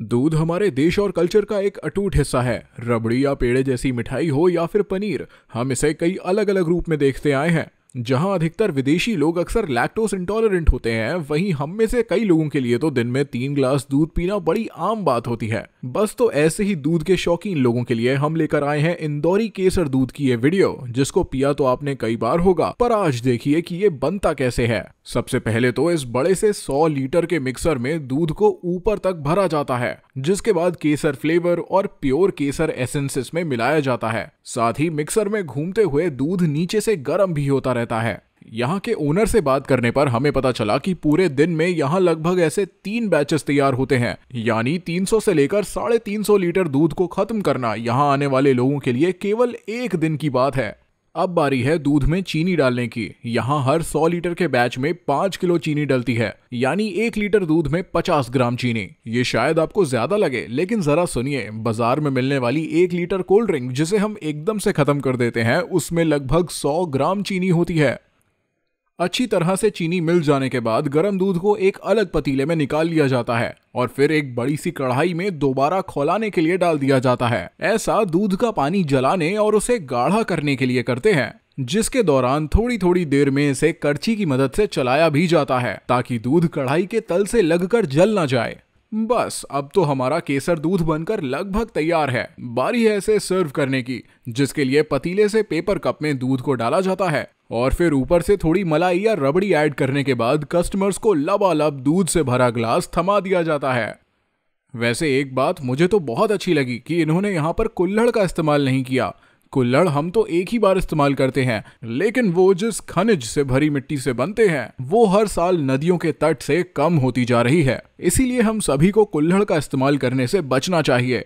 दूध हमारे देश और कल्चर का एक अटूट हिस्सा है रबड़ी या पेड़े जैसी मिठाई हो या फिर पनीर हम इसे कई अलग अलग रूप में देखते आए हैं जहां अधिकतर विदेशी लोग अक्सर लैक्टोस इंटॉलरेंट होते हैं वहीं हम में से कई लोगों के लिए तो दिन में तीन ग्लास दूध पीना बड़ी आम बात होती है बस तो ऐसे ही दूध के शौकीन लोगों के लिए हम लेकर आए हैं इंदौरी केसर दूध की ये वीडियो जिसको पिया तो आपने कई बार होगा पर आज देखिए कि ये बनता कैसे है सबसे पहले तो इस बड़े से 100 लीटर के मिक्सर में दूध को ऊपर तक भरा जाता है जिसके बाद केसर फ्लेवर और प्योर केसर एसेंसेस में मिलाया जाता है साथ ही मिक्सर में घूमते हुए दूध नीचे से गर्म भी होता रहता है यहाँ के ओनर से बात करने पर हमें पता चला कि पूरे दिन में यहाँ लगभग ऐसे तीन बैचेस तैयार होते हैं यानी 300 से लेकर साढ़े तीन लीटर दूध को खत्म करना यहाँ आने वाले लोगों के लिए केवल एक दिन की बात है अब बारी है दूध में चीनी डालने की यहाँ हर 100 लीटर के बैच में 5 किलो चीनी डलती है यानी एक लीटर दूध में 50 ग्राम चीनी ये शायद आपको ज्यादा लगे लेकिन जरा सुनिए बाजार में मिलने वाली एक लीटर कोल्ड ड्रिंक जिसे हम एकदम से खत्म कर देते हैं उसमें लगभग 100 ग्राम चीनी होती है अच्छी तरह से चीनी मिल जाने के बाद गर्म दूध को एक अलग पतीले में निकाल लिया जाता है और फिर एक बड़ी सी कढ़ाई में दोबारा खौलाने के लिए डाल दिया जाता है ऐसा दूध का पानी जलाने और उसे गाढ़ा करने के लिए करते हैं जिसके दौरान थोड़ी थोड़ी देर में इसे करछी की मदद से चलाया भी जाता है ताकि दूध कढ़ाई के तल से लगकर जल ना जाए बस अब तो हमारा केसर दूध बनकर लगभग तैयार है बारी है इसे सर्व करने की जिसके लिए पतीले से पेपर कप में दूध को डाला जाता है और फिर ऊपर से थोड़ी मलाई या रबड़ी ऐड करने के बाद कस्टमर्स को लबालब दूध से भरा ग्लास थमा दिया जाता है वैसे एक बात मुझे तो बहुत अच्छी लगी कि इन्होंने यहाँ पर कुल्हड़ का इस्तेमाल नहीं किया कुल्लड़ हम तो एक ही बार इस्तेमाल करते हैं लेकिन वो जिस खनिज से भरी मिट्टी से बनते हैं वो हर साल नदियों के तट से कम होती जा रही है इसीलिए हम सभी को कुल्लड़ का इस्तेमाल करने से बचना चाहिए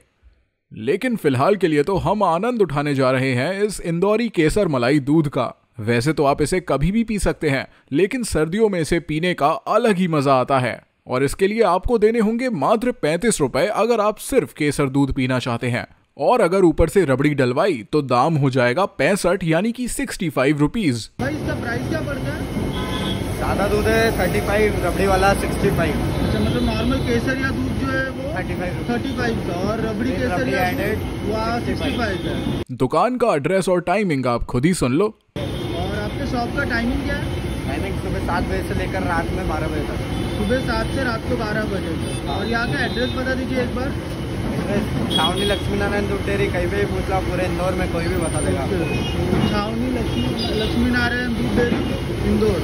लेकिन फिलहाल के लिए तो हम आनंद उठाने जा रहे हैं इस इंदौरी केसर मलाई दूध का वैसे तो आप इसे कभी भी पी सकते हैं लेकिन सर्दियों में इसे पीने का अलग ही मजा आता है और इसके लिए आपको देने होंगे मात्र पैंतीस रुपए अगर आप सिर्फ केसर दूध पीना चाहते हैं और अगर ऊपर से रबड़ी डलवाई तो दाम हो जाएगा पैंसठ यानी कि सिक्सटी फाइव रुपीज सादा दूध है थर्टी फाइव रबड़ी वाला सिक्सटी फाइव अच्छा मतलब नॉर्मल केसर या दूध जो है वो थर्टी फाइव थर्टी फाइव का और रबड़ी केसर या सिक्सटी फाइव का दुकान का एड्रेस और टाइमिंग आप खुद ही सुन लो और आपके शॉप का टाइमिंग क्या है टाइमिंग सुबह सात बजे से लेकर रात में बारह बजे तक सुबह सात से रात को बारह बजे हाँ। और यहाँ का एड्रेस बता दीजिए एक बार छावनी लक्ष्मी नारायण दूध डेयरी कहीं भी पूछ लो पूरे इंदौर में कोई भी बता देगा छावनी लक्ष्मी लक्ष्मी नारायण दूध डेयरी इंदौर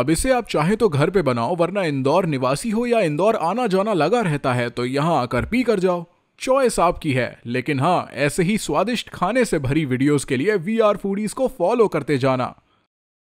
अब इसे आप चाहे तो घर पे बनाओ वरना इंदौर निवासी हो या इंदौर आना जाना लगा रहता है तो यहाँ आकर पी कर जाओ चॉइस आपकी है लेकिन हाँ ऐसे ही स्वादिष्ट खाने से भरी वीडियोस के लिए वी आर फूडीज को फॉलो करते जाना